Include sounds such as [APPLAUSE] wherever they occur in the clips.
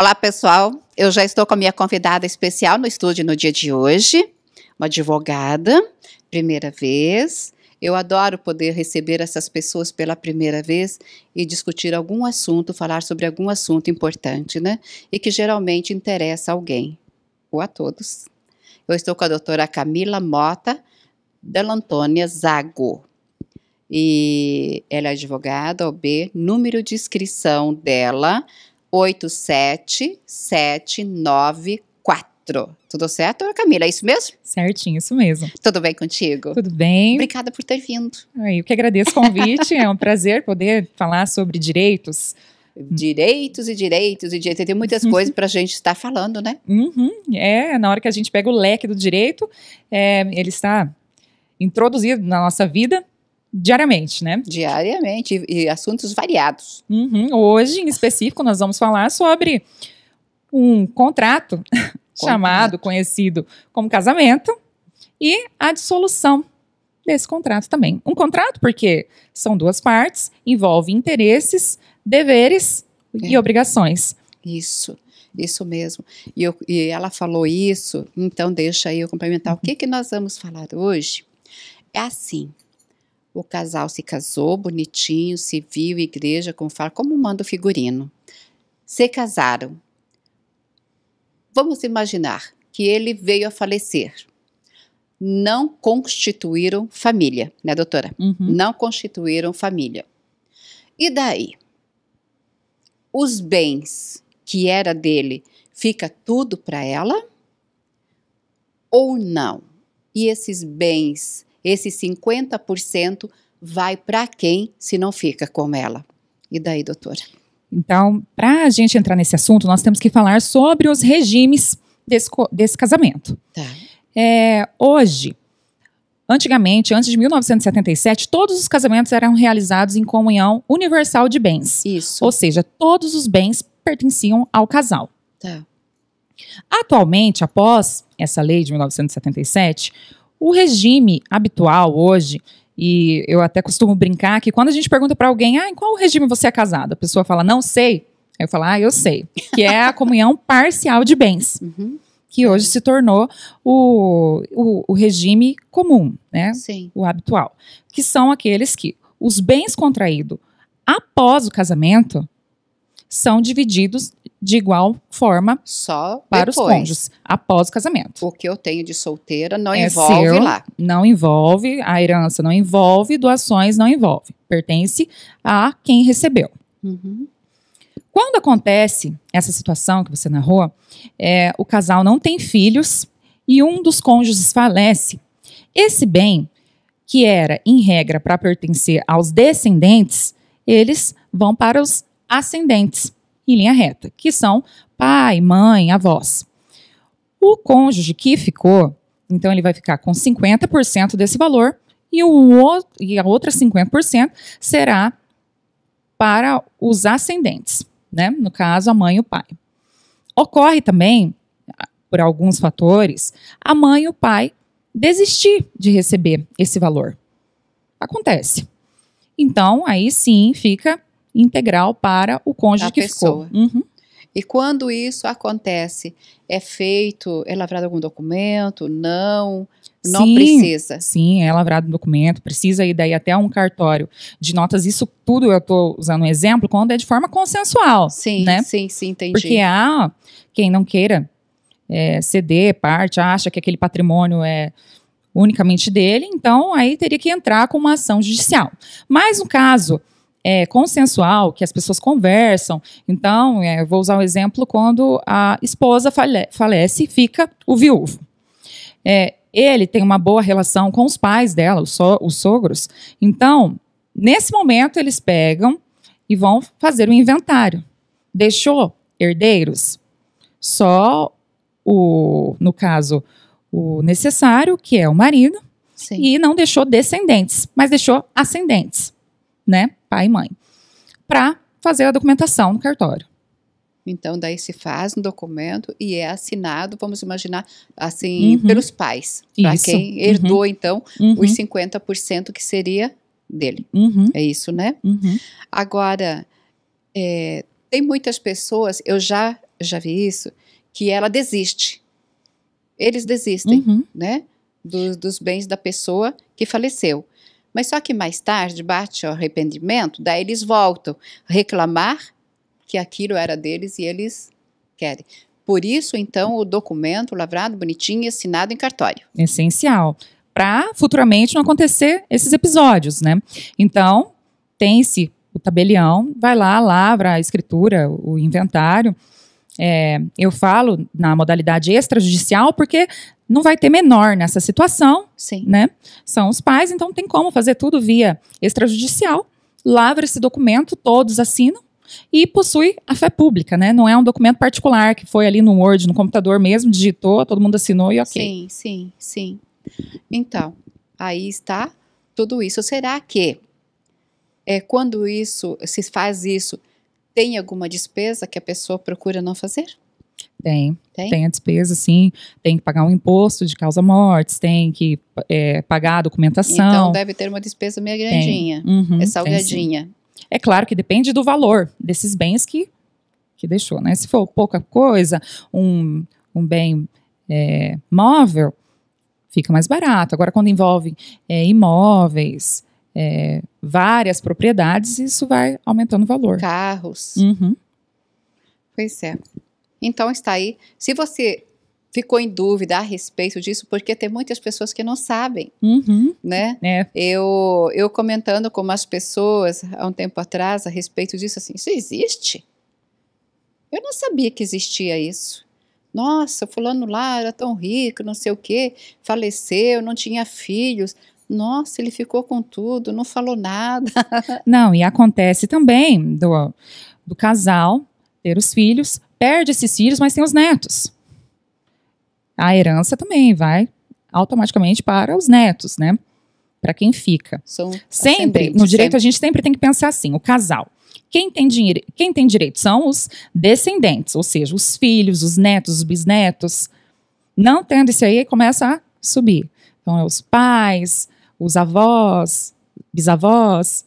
Olá, pessoal. Eu já estou com a minha convidada especial no estúdio no dia de hoje, uma advogada, primeira vez. Eu adoro poder receber essas pessoas pela primeira vez e discutir algum assunto, falar sobre algum assunto importante, né? E que geralmente interessa alguém ou a todos. Eu estou com a doutora Camila Mota Delantônia Zago. E ela é advogada, OB, número de inscrição dela 87794. Tudo certo, Camila? É isso mesmo? Certinho, isso mesmo. Tudo bem contigo? Tudo bem. Obrigada por ter vindo. Eu que agradeço o convite. é um prazer poder falar sobre direitos direitos e direitos e direitos. Tem muitas uhum. coisas para a gente estar falando, né? Uhum. É, na hora que a gente pega o leque do direito, é, ele está introduzido na nossa vida diariamente, né? Diariamente, e assuntos variados. Uhum. Hoje, em específico, nós vamos falar sobre um contrato, [LAUGHS] contrato. chamado, conhecido como casamento, e a dissolução desse contrato também. Um contrato, porque são duas partes, envolve interesses, deveres é. e obrigações. Isso. Isso mesmo. E, eu, e, ela falou isso, então deixa eu complementar. O uhum. que, que nós vamos falar hoje? É assim, o casal se casou bonitinho, se viu, igreja, como fala, como manda o figurino. Se casaram. Vamos imaginar que ele veio a falecer. Não constituíram família, né, doutora? Uhum. Não constituíram família. E daí? Os bens que era dele, fica tudo para ela? Ou não? E esses bens esse 50% vai para quem se não fica com ela. E daí, doutora? Então, para a gente entrar nesse assunto, nós temos que falar sobre os regimes desse, desse casamento. Tá. É, hoje, antigamente, antes de 1977, todos os casamentos eram realizados em comunhão universal de bens. Isso. Ou seja, todos os bens pertenciam ao casal. Tá. Atualmente, após essa lei de 1977, o regime habitual hoje, e eu até costumo brincar que quando a gente pergunta para alguém, ah, em qual regime você é casado? A pessoa fala, não sei. Aí eu falo, ah, eu sei. Que é a comunhão parcial de bens. Uhum. Que hoje se tornou o, o, o regime comum, né? Sim. O habitual. Que são aqueles que os bens contraídos após o casamento são divididos de igual forma Só para depois. os cônjuges, após o casamento. O que eu tenho de solteira não é envolve seu, lá. Não envolve, a herança não envolve, doações não envolve. Pertence a quem recebeu. Uhum. Quando acontece essa situação que você narrou, é, o casal não tem filhos e um dos cônjuges falece. Esse bem, que era em regra para pertencer aos descendentes, eles vão para os ascendentes, em linha reta, que são pai, mãe, avós. O cônjuge que ficou, então ele vai ficar com 50% desse valor e, o outro, e a outra 50% será para os ascendentes, né? No caso, a mãe e o pai. Ocorre também, por alguns fatores, a mãe e o pai desistir de receber esse valor. Acontece. Então, aí sim fica integral para o cônjuge a que pessoa. ficou. Uhum. E quando isso acontece, é feito, é lavrado algum documento? Não, não sim, precisa. Sim, é lavrado um documento, precisa ir daí até um cartório de notas. Isso tudo eu estou usando um exemplo quando é de forma consensual. Sim, né? sim, sim, entendi. Porque há ah, quem não queira é, ceder parte, acha que aquele patrimônio é unicamente dele, então aí teria que entrar com uma ação judicial. Mas no caso é, consensual, que as pessoas conversam. Então, é, vou usar um exemplo quando a esposa fale falece e fica o viúvo. É, ele tem uma boa relação com os pais dela, os, so os sogros. Então, nesse momento, eles pegam e vão fazer o um inventário. Deixou herdeiros? Só o, no caso, o necessário, que é o marido, Sim. e não deixou descendentes, mas deixou ascendentes né, pai e mãe, para fazer a documentação no cartório. Então, daí se faz um documento e é assinado, vamos imaginar, assim, uhum. pelos pais. Para quem herdou, uhum. então, uhum. os 50% que seria dele. Uhum. É isso, né? Uhum. Agora, é, tem muitas pessoas, eu já, já vi isso, que ela desiste. Eles desistem, uhum. né? Do, dos bens da pessoa que faleceu. Mas só que mais tarde bate o arrependimento, daí eles voltam reclamar que aquilo era deles e eles querem. Por isso, então, o documento lavrado, bonitinho assinado em cartório. Essencial. Para futuramente não acontecer esses episódios, né? Então, tem-se o tabelião, vai lá, lavra a escritura, o inventário. É, eu falo na modalidade extrajudicial porque não vai ter menor nessa situação, Sim. né? São os pais, então tem como fazer tudo via extrajudicial. Lavra esse documento, todos assinam e possui a fé pública, né? Não é um documento particular que foi ali no Word, no computador mesmo, digitou, todo mundo assinou e ok. Sim, sim, sim. Então, aí está tudo isso. Será que é, quando isso se faz isso tem alguma despesa que a pessoa procura não fazer? Tem. Tem? Tem a despesa, sim. Tem que pagar um imposto de causa-mortes, tem que é, pagar a documentação. Então deve ter uma despesa meio grandinha. Uhum, é salgadinha. é claro que depende do valor desses bens que, que deixou, né? Se for pouca coisa, um, um bem é, móvel, fica mais barato. Agora, quando envolve é, imóveis, é, várias propriedades, isso vai aumentando o valor. Carros. Uhum. Pois é. Então está aí. Se você ficou em dúvida a respeito disso, porque tem muitas pessoas que não sabem, uhum, né? É. Eu, eu comentando com umas pessoas há um tempo atrás a respeito disso, assim, isso existe? Eu não sabia que existia isso. Nossa, fulano lá era tão rico, não sei o quê, faleceu, não tinha filhos. Nossa, ele ficou com tudo, não falou nada. [LAUGHS] Não, e acontece também do, do casal ter os filhos, perde esses filhos, mas tem os netos. A herança também vai automaticamente para os netos, né? Para quem fica. São sempre, no direito sempre. a gente sempre tem que pensar assim, o casal. Quem tem, dinheiro, quem tem direito são os descendentes, ou seja, os filhos, os netos, os bisnetos. Não tendo isso aí, começa a subir. Então, é os pais, os avós, bisavós,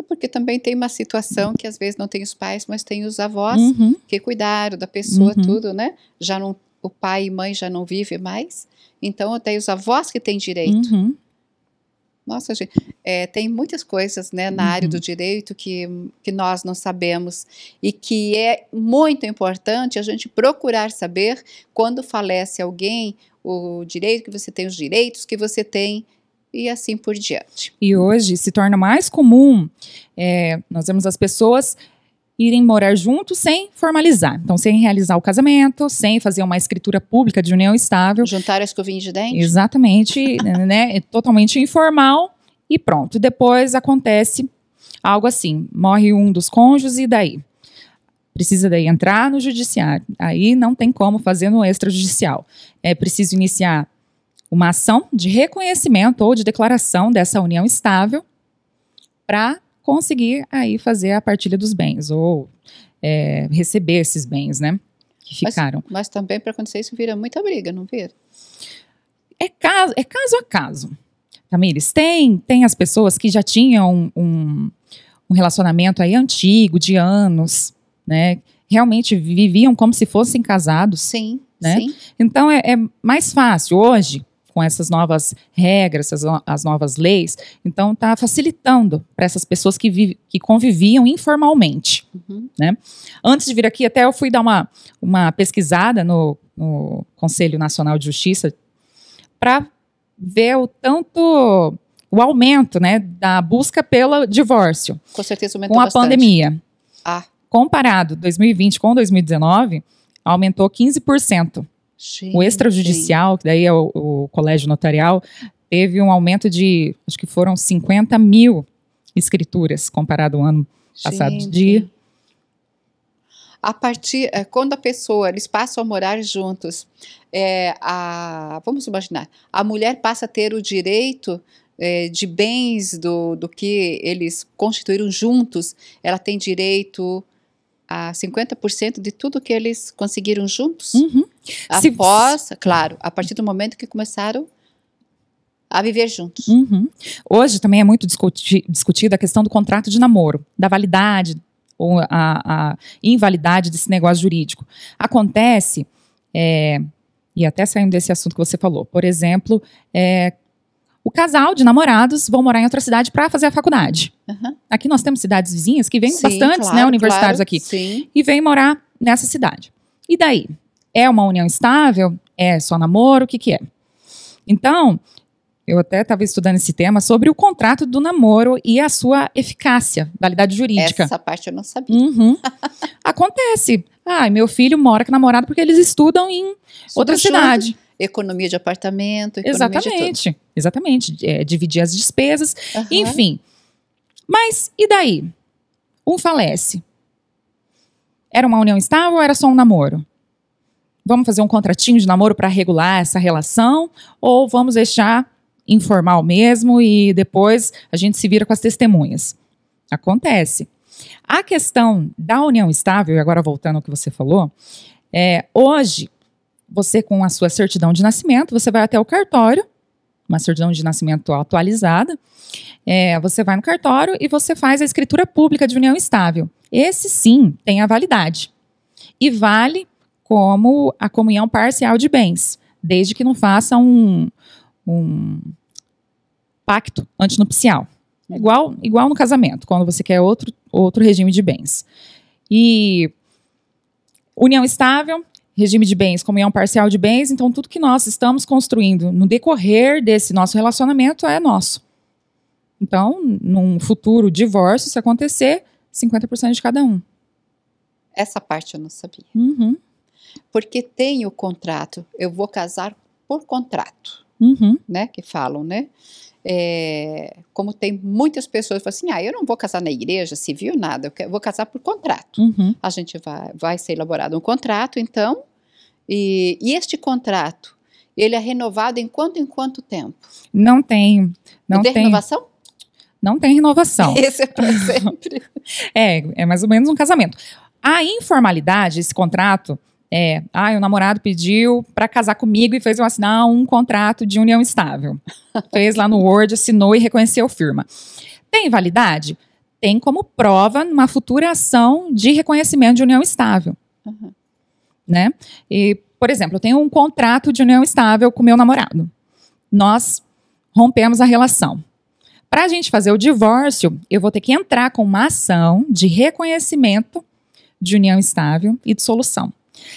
é porque também tem uma situação uhum. que às vezes não tem os pais, mas tem os avós uhum. que cuidaram da pessoa, uhum. tudo, né? Já não, o pai e mãe já não vivem mais. Então, até os avós que têm direito. Uhum. Nossa, gente, é, tem muitas coisas né, na uhum. área do uhum. direito que, que nós não sabemos e que é muito importante a gente procurar saber quando falece alguém o direito que você tem, os direitos que você tem e assim por diante. E hoje se torna mais comum, é, nós vemos as pessoas irem morar juntos sem formalizar. Então, sem realizar o casamento, sem fazer uma escritura pública de união estável. Juntar a escovinha de dente? Exatamente, [LAUGHS] né, né, né? É totalmente informal e pronto. Depois acontece algo assim, morre um dos cônjuges e daí? Precisa daí entrar no judiciário. Aí não tem como fazer no extrajudicial. É preciso iniciar uma ação de reconhecimento ou de declaração dessa união estável para conseguir aí fazer a partilha dos bens ou é, receber esses bens, né? Que ficaram. Mas, mas também para acontecer isso vira muita briga, não vira? É caso, é caso a caso. Tamires, tem, tem as pessoas que já tinham um, um relacionamento aí antigo, de anos, né? Realmente viviam como se fossem casados. Sim. Né? Sim. Então é, é, mais fácil hoje com essas novas regras, essas, as novas leis. Então, está facilitando para essas pessoas que, vive, que conviviam informalmente. Uhum. Né? Antes de vir aqui, até eu fui dar uma, uma pesquisada no, no Conselho Nacional de Justiça para ver o tanto o aumento né, da busca pelo divórcio. Com certeza aumentou Com a bastante. pandemia. Ah. Comparado 2020 com 2019, aumentou 15% o extrajudicial, que daí é o, o colégio notarial, teve um aumento de, acho que foram 50 mil escrituras comparado ao ano passado de a partir eh, quando a pessoa eles passam a morar juntos é, a, vamos imaginar a mulher passa a ter o direito é, de bens do, do que eles constituíram juntos ela tem direito a 50% de tudo que eles conseguiram juntos. Uhum. Após, claro, a partir do momento que começaram a viver juntos. Uhum. Hoje também é muito discuti discutida a questão do contrato de namoro, da validade ou a, a invalidade desse negócio jurídico. Acontece, é, e até saindo desse assunto que você falou, por exemplo, é, o casal de namorados vão morar em outra cidade para fazer a faculdade. Uhum. Aqui nós temos cidades vizinhas que vêm bastante, né, claro, né, universitários claro, aqui. Sim. E vêm morar nessa cidade. E daí? É uma união estável? É só namoro? O que, que é? Então, eu até estava estudando esse tema sobre o contrato do namoro e a sua eficácia, validade jurídica. Essa parte eu não sabia. Uhum. [LAUGHS] Acontece. Ah, meu filho mora com namorado porque eles estudam em outra cidade. cidade economia de apartamento, economia Exatamente. De exatamente. É, dividir as despesas, uhum. enfim. Mas e daí? Um falece. Era uma união estável ou era só um namoro? Vamos fazer um contratinho de namoro para regular essa relação ou vamos deixar informal mesmo e depois a gente se vira com as testemunhas? Acontece. A questão da união estável, e agora voltando ao que você falou, é, hoje você com a sua certidão de nascimento, você vai até o cartório, uma certidão de nascimento atualizada, é, você vai no cartório e você faz a escritura pública de união estável. Esse sim tem a validade. E vale como a comunhão parcial de bens, desde que não faça um, um pacto antinupcial. É igual, igual no casamento, quando você quer outro, outro regime de bens. E união estável regime de bens, comunhão parcial de bens, então tudo que nós estamos construindo no decorrer desse nosso relacionamento é nosso. Então, num futuro divórcio, se acontecer, 50% de cada um. Essa parte eu não sabia. Uhum. Porque tem o contrato, eu vou casar por contrato, uhum. né? Que falam, né? É, como tem muitas pessoas que falam assim, ah, eu não vou casar na igreja civil, nada, eu vou casar por contrato. Uhum. A gente vai, vai ser elaborado um contrato, então e, e este contrato, ele é renovado em quanto em quanto tempo? Não tem. Não, tem, tem renovação? Não tem renovação. [LAUGHS] Esse é para sempre. [LAUGHS] é, é mais ou menos um casamento. A informalidade, esse contrato, é, ah, o namorado pediu para casar comigo e fez eu assinar um contrato de união estável. [LAUGHS] fez lá no Word, assinou e reconheceu firma. Tem validade? Tem como prova numa futura ação de reconhecimento de união estável. Uhum né? E, por exemplo, eu tenho um contrato de união estável com meu namorado. Nós rompemos a relação. Para a gente fazer o divórcio, eu vou ter que entrar com uma ação de reconhecimento de união estável e de solução.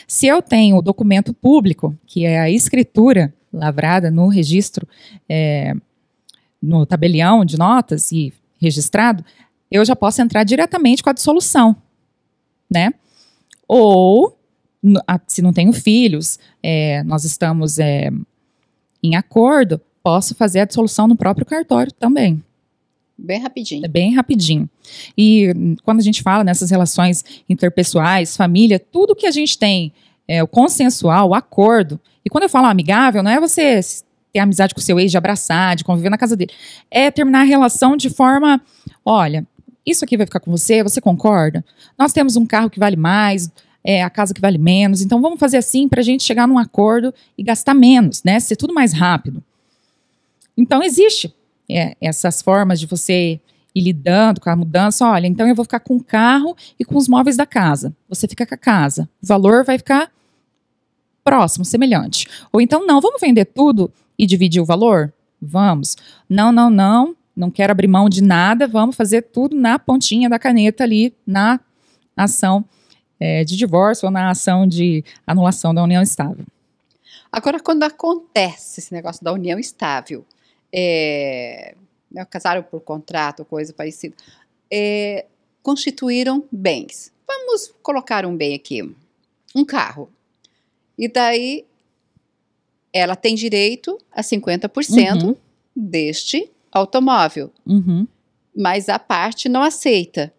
Se eu tenho o documento público, que é a escritura lavrada no registro, é, no tabelião de notas e registrado, eu já posso entrar diretamente com a dissolução, né? Ou se não tenho filhos, é, nós estamos é, em acordo, posso fazer a dissolução no próprio cartório também. Bem rapidinho. É bem rapidinho. E hum, quando a gente fala nessas relações interpessoais, família, tudo que a gente tem, é, o consensual, o acordo. E quando eu falo amigável, não é você ter amizade com o seu ex, de abraçar, de conviver na casa dele. É terminar a relação de forma, olha, isso aqui vai ficar com você, você concorda? Nós temos um carro que vale mais, é a casa que vale menos. Então vamos fazer assim para a gente chegar num acordo e gastar menos, né? Ser tudo mais rápido. Então existe é, essas formas de você ir lidando com a mudança. Olha, então eu vou ficar com o carro e com os móveis da casa. Você fica com a casa. O valor vai ficar próximo, semelhante. Ou então não, vamos vender tudo e dividir o valor? Vamos. Não, não, não. Não quero abrir mão de nada. Vamos fazer tudo na pontinha da caneta ali, na ação é, de divórcio ou na ação de anulação da união estável. Agora, quando acontece esse negócio da união estável, é, né, casaram por contrato, coisa parecida, é, constituíram bens. Vamos colocar um bem aqui, um carro. E daí ela tem direito a 50% uhum. deste automóvel. Uhum. Mas a parte não aceita.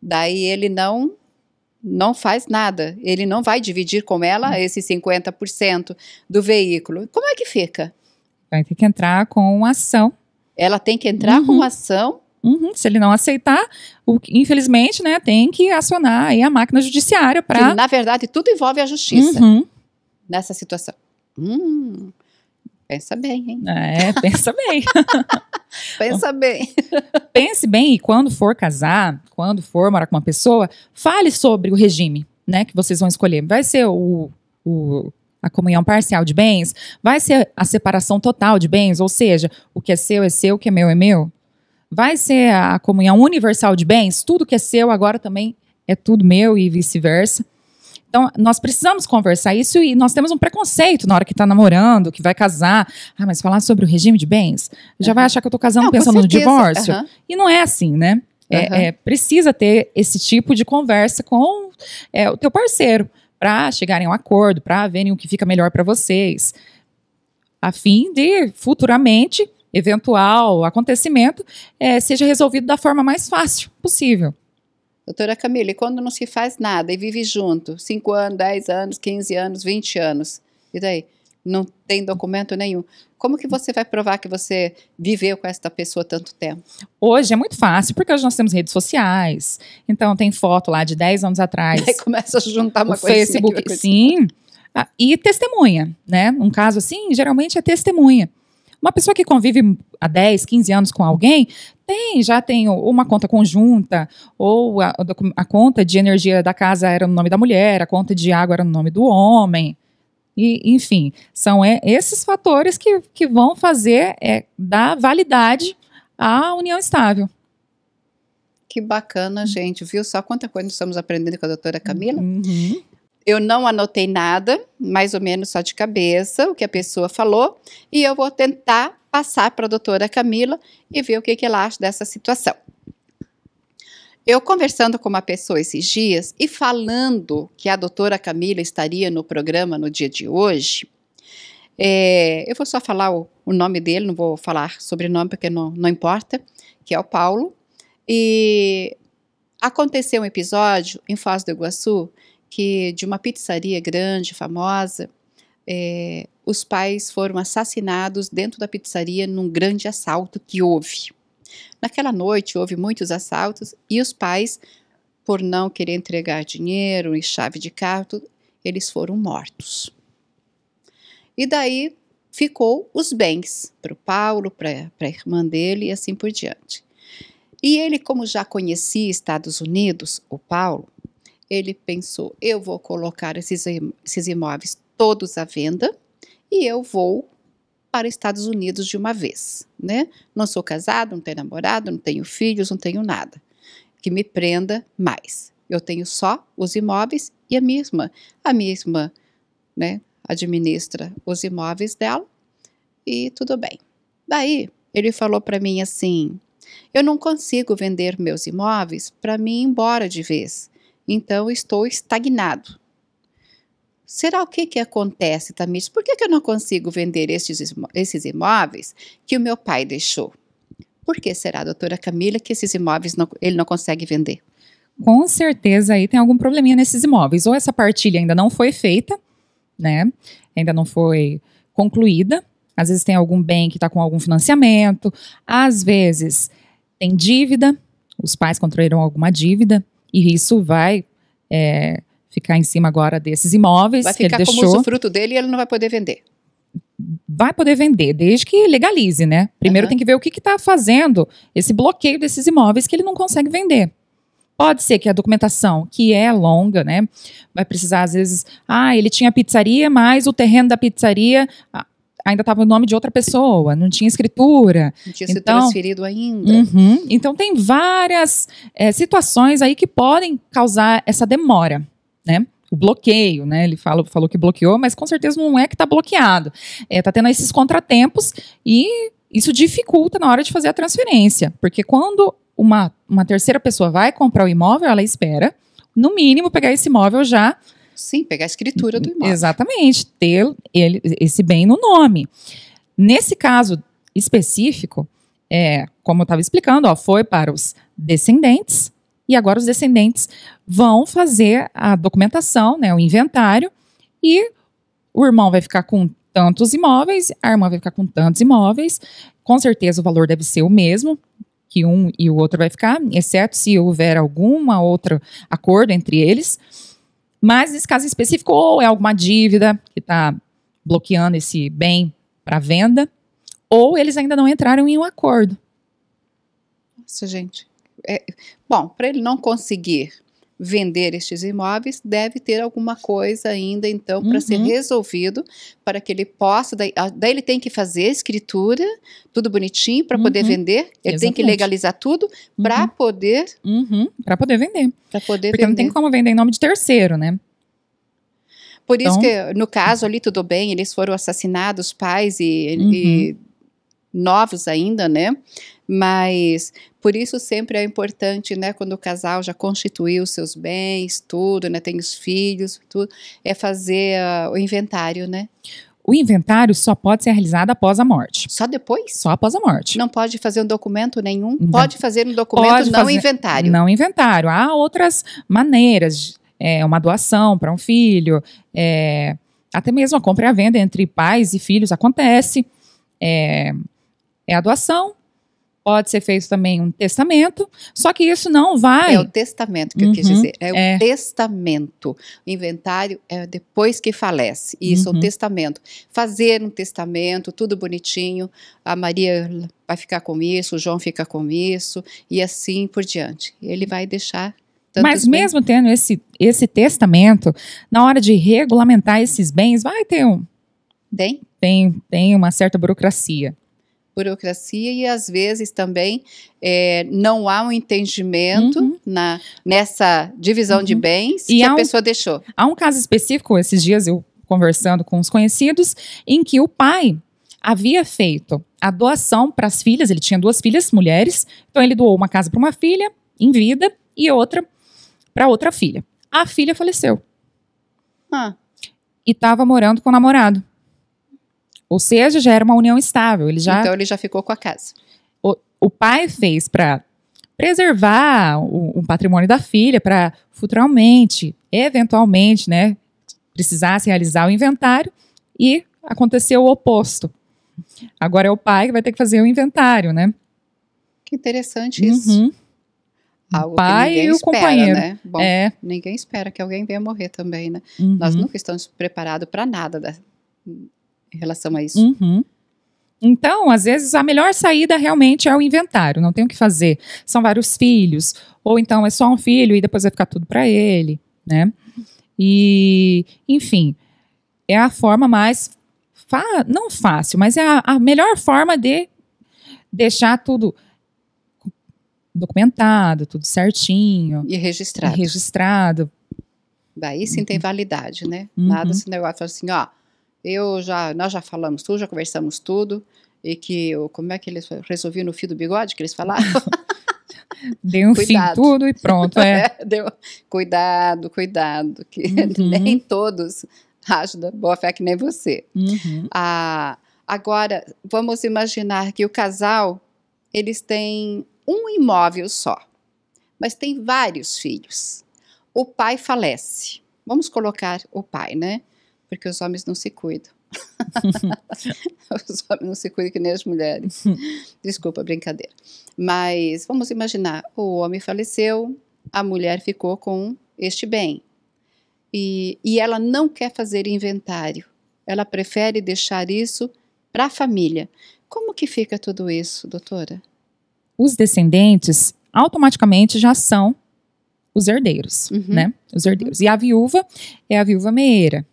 Daí ele não não faz nada. Ele não vai dividir com ela uhum. esses 50% do veículo. Como é que fica? Vai ter que entrar com ação. Ela tem que entrar uhum. com ação. Uhum. Se ele não aceitar, o, infelizmente, né, tem que acionar a máquina judiciária para. Na verdade, tudo envolve a justiça uhum. nessa situação. Hum. Pensa bem, hein? É, pensa bem. [LAUGHS] pensa bem. Pense bem e quando for casar, quando for morar com uma pessoa, fale sobre o regime, né, que vocês vão escolher. Vai ser o, o a comunhão parcial de bens? Vai ser a separação total de bens? Ou seja, o que é seu é seu, o que é meu é meu? Vai ser a comunhão universal de bens? Tudo que é seu agora também é tudo meu e vice-versa. Então, nós precisamos conversar isso e nós temos um preconceito na hora que está namorando, que vai casar. Ah, mas falar sobre o regime de bens, já vai achar que eu estou casando não, pensando no divórcio. Uhum. E não é assim, né? É, é, precisa ter esse tipo de conversa com é, o teu parceiro para chegarem a um acordo, para verem o que fica melhor para vocês, a fim de futuramente eventual acontecimento é, seja resolvido da forma mais fácil possível. Doutora Camila, e quando não se faz nada e vive junto, 5 anos, 10 anos, 15 anos, 20 anos, e daí? Não tem documento nenhum. Como que você vai provar que você viveu com esta pessoa tanto tempo? Hoje é muito fácil, porque hoje nós temos redes sociais. Então tem foto lá de 10 anos atrás. Aí começa a juntar uma coisa. Facebook, sim. Ah, e testemunha, né? Um caso assim, geralmente é testemunha. Uma pessoa que convive há 10, 15 anos com alguém, tem, já tem uma conta conjunta, ou a, a conta de energia da casa era no nome da mulher, a conta de água era no nome do homem. E, enfim, são esses fatores que, que vão fazer é, dar validade à união estável. Que bacana, hum. gente, viu só quanta coisa nós estamos aprendendo com a doutora Camila? Uhum. Eu não anotei nada, mais ou menos só de cabeça, o que a pessoa falou, e eu vou tentar passar para a doutora Camila e ver o que, que ela acha dessa situação. Eu conversando com uma pessoa esses dias e falando que a doutora Camila estaria no programa no dia de hoje, é, eu vou só falar o, o, nome dele, não vou falar sobrenome porque não, não importa, que é o Paulo. E aconteceu um episódio em Foz do Iguaçu que de uma pizzaria grande, famosa, é, os pais foram assassinados dentro da pizzaria num grande assalto que houve. Naquela noite houve muitos assaltos e os pais, por não querer entregar dinheiro e chave de carro, eles foram mortos. E daí ficou os bens para o Paulo, para a irmã dele e assim por diante. E ele, como já conhecia Estados Unidos, o Paulo, ele pensou: eu vou colocar esses, esses imóveis todos à venda e eu vou para Estados Unidos de uma vez, né? Não sou casado, não tenho namorado, não tenho filhos, não tenho nada que me prenda mais. Eu tenho só os imóveis e a mesma, A mesma, né, administra os imóveis dela e tudo bem. Daí ele falou para mim assim: "Eu não consigo vender meus imóveis para mim ir embora de vez. Então, estou estagnado. Será o que, que acontece, Tamires? Por que, que eu não consigo vender esses esses imóveis que o meu pai deixou? Por que será, doutora Camila, que esses imóveis não, ele não consegue vender? Com certeza aí tem algum probleminha nesses imóveis. Ou essa partilha ainda não foi feita, né? Ainda não foi concluída. Às vezes tem algum bem que está com algum financiamento. Às vezes tem dívida. Os pais contraíram alguma dívida e isso vai é, ficar em cima agora desses imóveis. Vai ficar que ele como o usufruto dele e ele não vai poder vender. Vai poder vender, desde que legalize, né? Primeiro uhum. tem que ver o que está fazendo esse bloqueio desses imóveis que ele não consegue vender. Pode ser que a documentação, que é longa, né? Vai precisar, às vezes, ah, ele tinha pizzaria, mas o terreno da pizzaria ainda estava o nome de outra pessoa, não tinha escritura. Não tinha então, sido transferido ainda. Uhum, então tem várias é, situações aí que podem causar essa demora, né? O bloqueio, né? Ele falou que bloqueou, mas com certeza não é que está bloqueado. Está é, tá tendo esses contratempos e isso dificulta na hora de fazer a transferência, porque quando uma, uma terceira pessoa vai comprar o imóvel, ela espera, no mínimo, pegar esse imóvel já Sim, pegar a escritura do imóvel. Exatamente, ter ele, esse bem no nome. Nesse caso específico, é, como eu estava explicando, ó, foi para os descendentes, e agora os descendentes vão fazer a documentação, né, o inventário, e o irmão vai ficar com tantos imóveis, a irmã vai ficar com tantos imóveis, com certeza o valor deve ser o mesmo, que um e o outro vai ficar, exceto se houver alguma outra acordo entre eles. Mas nesse caso específico, ou é alguma dívida que está bloqueando esse bem para venda, ou eles ainda não entraram em um acordo. Nossa, gente. É, bom, para ele não conseguir vender estes imóveis, deve ter alguma coisa ainda, então, para uhum. ser resolvido, para que ele possa. Daí, daí, ele tem que fazer a escritura, tudo bonitinho, para uhum. uhum. poder vender. Ele Exatamente. tem que legalizar tudo para uhum. poder. Para poder vender. Para poder Porque vender. não tem como vender em nome de terceiro, né? Por então, isso que, no caso ali, tudo bem, eles foram assassinados, pais e, e uhum novos ainda, né? Mas por isso sempre é importante, né, quando o casal já constituiu seus bens, tudo, né, tem os filhos, tudo, é fazer uh, o inventário, né? O inventário só pode ser realizado após a morte. Só depois? Só após a morte. Não pode fazer um documento nenhum? Não. Pode fazer um documento pode não fazer, inventário. Não inventário. Há outras maneiras. É, uma doação para um filho. É, até mesmo a compra e a venda entre pais e filhos acontece. É, é a doação, pode ser feito também um testamento, só que isso não vai. É o testamento que uhum, eu quis uhum, dizer. É, é, o testamento. O inventário é depois que falece. Isso, uhum. é o testamento. Fazer um testamento, tudo bonitinho. A Maria vai ficar com isso, o João fica com isso, e assim por diante. Ele vai deixar. Mas mesmo tendo esse, esse testamento, na hora de regulamentar esses bens, vai ter um. Tem? Tem, tem uma certa burocracia burocracia e às vezes também é, não há um entendimento uhum. na, nessa divisão uhum. de bens e que a um, pessoa deixou. Há um caso específico, esses dias eu conversando com os conhecidos, em que o pai havia feito a doação para as filhas, ele tinha duas filhas mulheres, então ele doou uma casa para uma filha em vida e outra para outra filha. A filha faleceu. Ah. E estava morando com o namorado. Ou seja, já era uma união estável. Ele já, então ele já ficou com a casa. O, o pai fez para preservar o, patrimônio da filha, para futuramente, eventualmente, né, precisasse realizar o inventário e aconteceu o oposto. Agora é o pai que vai ter que fazer o inventário, né? Que interessante uhum. isso. Uhum. Algo o pai que e o espera, companheiro. Né? Bom, é. ninguém espera que alguém venha morrer também, né? Uhum. Nós nunca estamos preparados para nada da, em relação a isso. Uhum. Então, às vezes, a melhor saída realmente é o inventário, não tem o que fazer. São vários filhos, ou então é só um filho e depois vai ficar tudo para ele, né? E, enfim, é a forma mais, não fácil, mas é a, a melhor forma de deixar tudo documentado, tudo certinho. E registrado. E registrado. Daí sim uhum. tem validade, né? Uhum. Nada esse negócio assim, ó eu já, nós já falamos tudo, já conversamos tudo, e que, eu, como é que eles resolviam no fio do bigode que eles falaram [LAUGHS] Deu um cuidado. fim tudo e pronto, é. é [LAUGHS] deu, cuidado, cuidado, que uhum. [LAUGHS] nem todos acham da boa fé que nem você. Uhum. Ah, agora, vamos imaginar que o casal, eles têm um imóvel só, mas tem vários filhos. O pai falece. Vamos colocar o pai, né? porque os homens não se cuidam. [LAUGHS] [LAUGHS] os homens não se cuidam que nem as mulheres. Hum. Desculpa, brincadeira. Mas vamos imaginar: o homem faleceu, a mulher ficou com este bem. E, e ela não quer fazer inventário, ela prefere deixar isso para a família. Como que fica tudo isso, doutora? Os descendentes automaticamente já são os herdeiros, uhum. né? Os herdeiros. E a viúva é a viúva meira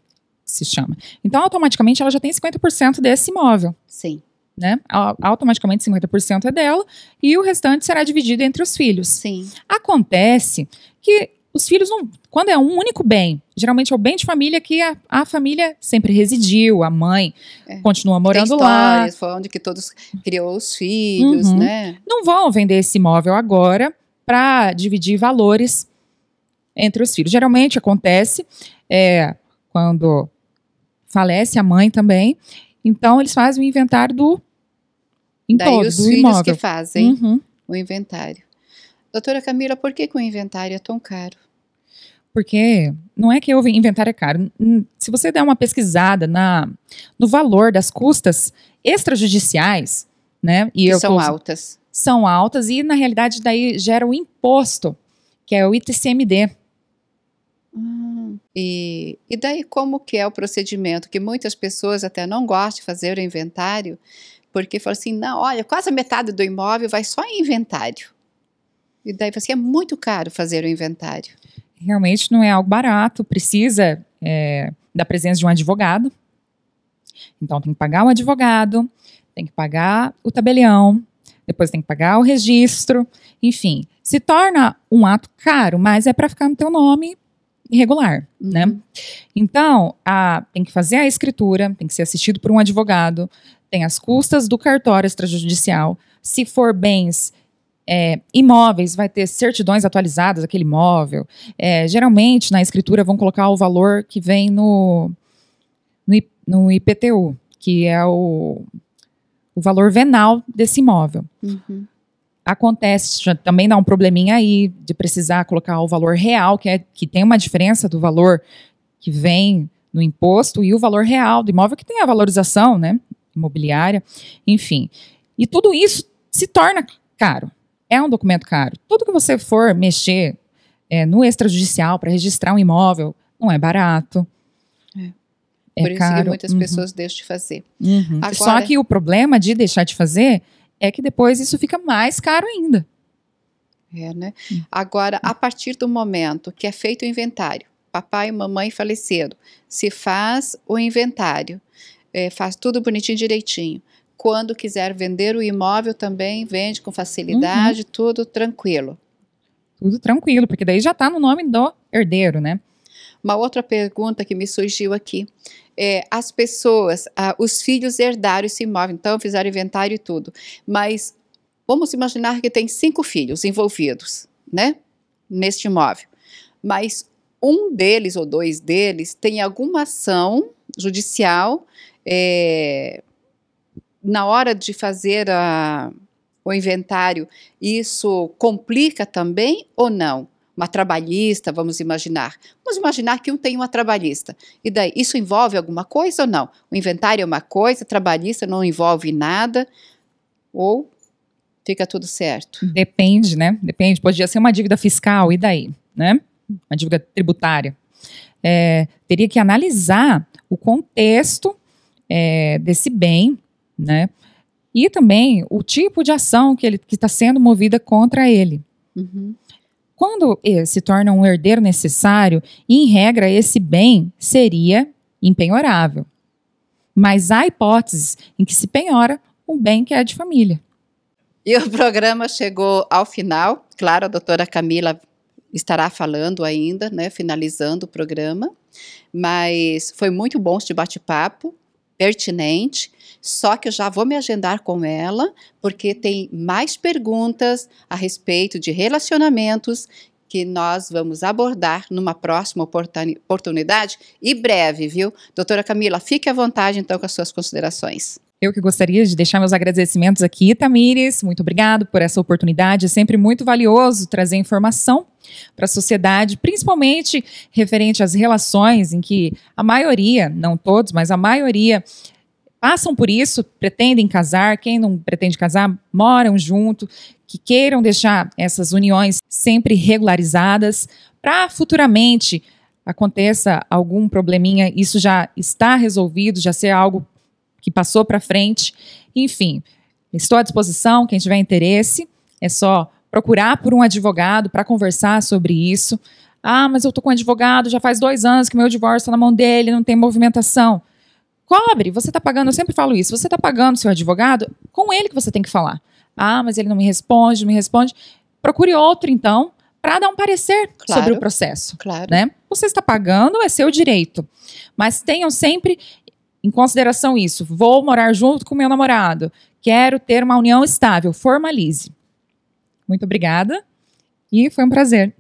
se chama. Então, automaticamente, ela já tem 50% desse imóvel. Sim. Né? Automaticamente 50% é dela e o restante será dividido entre os filhos. Sim. Acontece que os filhos não, quando é um único bem, geralmente é o bem de família que a, a família sempre residiu, a mãe é. continua morando lá. Foi onde que todos criou os filhos, uhum. né? Não vão vender esse imóvel agora para dividir valores entre os filhos. Geralmente acontece é, quando falece a mãe também. Então, eles fazem o inventário do em Daí todo, os do filhos imóvel. que fazem uhum. o inventário. Doutora Camila, por que, que o inventário é tão caro? Porque não é que o inventário é caro. Hum, se você der uma pesquisada na, no valor das custas extrajudiciais, né? E que são altas. São altas e, na realidade, daí gera o imposto, que é o ITCMD. Hum ah. E, e daí como que é o procedimento? Que muitas pessoas até não gostam de fazer o inventário, porque falam assim, não, olha, quase a metade do imóvel vai só em inventário. E daí você assim, é muito caro fazer o inventário. Realmente não é algo barato, precisa é, da presença de um advogado. Então tem que pagar o um advogado, tem que pagar o tabelião, depois tem que pagar o registro, enfim, se torna um ato caro, mas é para ficar no teu nome irregular, uhum. né? Então, a, tem que fazer a escritura, tem que ser assistido por um advogado, tem as custas do cartório extrajudicial. Se for bens é, imóveis, vai ter certidões atualizadas daquele imóvel. É, geralmente, na escritura, vão colocar o valor que vem no, no, no IPTU, que é o, o valor venal desse imóvel. Uhum acontece, também dá um probleminha aí de precisar colocar o valor real, que, é, que tem uma diferença do valor que vem no imposto e o valor real do imóvel, que tem a valorização né, imobiliária, enfim. E tudo isso se torna caro. É um documento caro. Tudo que você for mexer é, no extrajudicial para registrar um imóvel não é barato. É. é Por isso caro. que muitas uhum. pessoas deixam de fazer. Uhum. Agora... Só que o problema de deixar de fazer é que depois isso fica mais caro ainda. É, né? Hum. Agora, hum. a partir do momento que é feito o inventário, papai e mamãe faleceram, se faz o inventário, é, faz tudo bonitinho, direitinho. Quando quiser vender o imóvel também, vende com facilidade, uhum. tudo tranquilo. Tudo tranquilo, porque daí já está no nome do herdeiro, né? Uma outra pergunta que me surgiu aqui é, as pessoas, ah, os filhos herdaram esse imóvel, então fizeram inventário e tudo. Mas vamos imaginar que tem cinco filhos envolvidos, né? Neste imóvel. Mas um deles ou dois deles tem alguma ação judicial é, na hora de fazer a, o inventário, isso complica também ou não? uma trabalhista, vamos imaginar. Vamos imaginar que um tem uma trabalhista. E daí, isso envolve alguma coisa ou não? O inventário é uma coisa, trabalhista não envolve nada. Ou fica tudo certo? Depende, né? Depende. Podia ser uma dívida fiscal, e daí? Né? Uma dívida tributária. É, teria que analisar o contexto é, desse bem, né? E também o tipo de ação que ele que está sendo movida contra ele. Uhum. Quando se torna um herdeiro necessário, em regra, esse bem seria impenhorável. Mas há hipóteses em que se penhora um bem que é de família. E o programa chegou ao final. Claro, a doutora Camila estará falando ainda, né, finalizando o programa. Mas foi muito bom este bate-papo, pertinente. Só que eu já vou me agendar com ela, porque tem mais perguntas a respeito de relacionamentos que nós vamos abordar numa próxima oportunidade e breve, viu? Doutora Camila, fique à vontade então com as suas considerações. Eu que gostaria de deixar meus agradecimentos aqui, Tamires. Muito obrigado por essa oportunidade. É sempre muito valioso trazer informação para a sociedade, principalmente referente às relações em que a maioria, não todos, mas a maioria passam por isso, pretendem casar, quem não pretende casar, moram junto, que queiram deixar essas uniões sempre regularizadas, para futuramente aconteça algum probleminha, isso já está resolvido, já ser algo que passou para frente. Enfim, estou à disposição, quem tiver interesse, é só procurar por um advogado para conversar sobre isso. Ah, mas eu estou com um advogado, já faz dois anos que meu divórcio está na mão dele, não tem movimentação. Cobre, você está pagando, eu sempre falo isso, você está pagando seu advogado, com ele que você tem que falar. Ah, mas ele não me responde, não me responde. Procure outro, então, para dar um parecer claro, sobre o processo. Claro. Né? Você está pagando, é seu direito. Mas tenham sempre em consideração isso. Vou morar junto com meu namorado. Quero ter uma união estável. Formalize. Muito obrigada. E foi um prazer.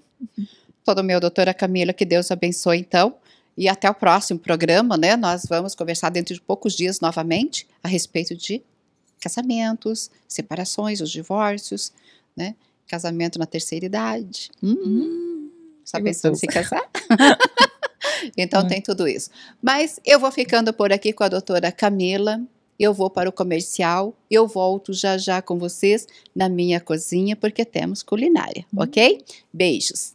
Todo meu, doutora Camila, que Deus abençoe, então e até o próximo programa, né? Nós vamos conversar dentro de poucos dias novamente a respeito de casamentos, separações, os divórcios, né? Casamento na terceira idade. Hum, hum, tá pensando em se casar? [LAUGHS] então hum. tem tudo isso. Mas eu vou ficando por aqui com a doutora Camila. Eu vou para o comercial, eu volto já já com vocês na minha cozinha, porque temos culinária, hum. ok? Beijos!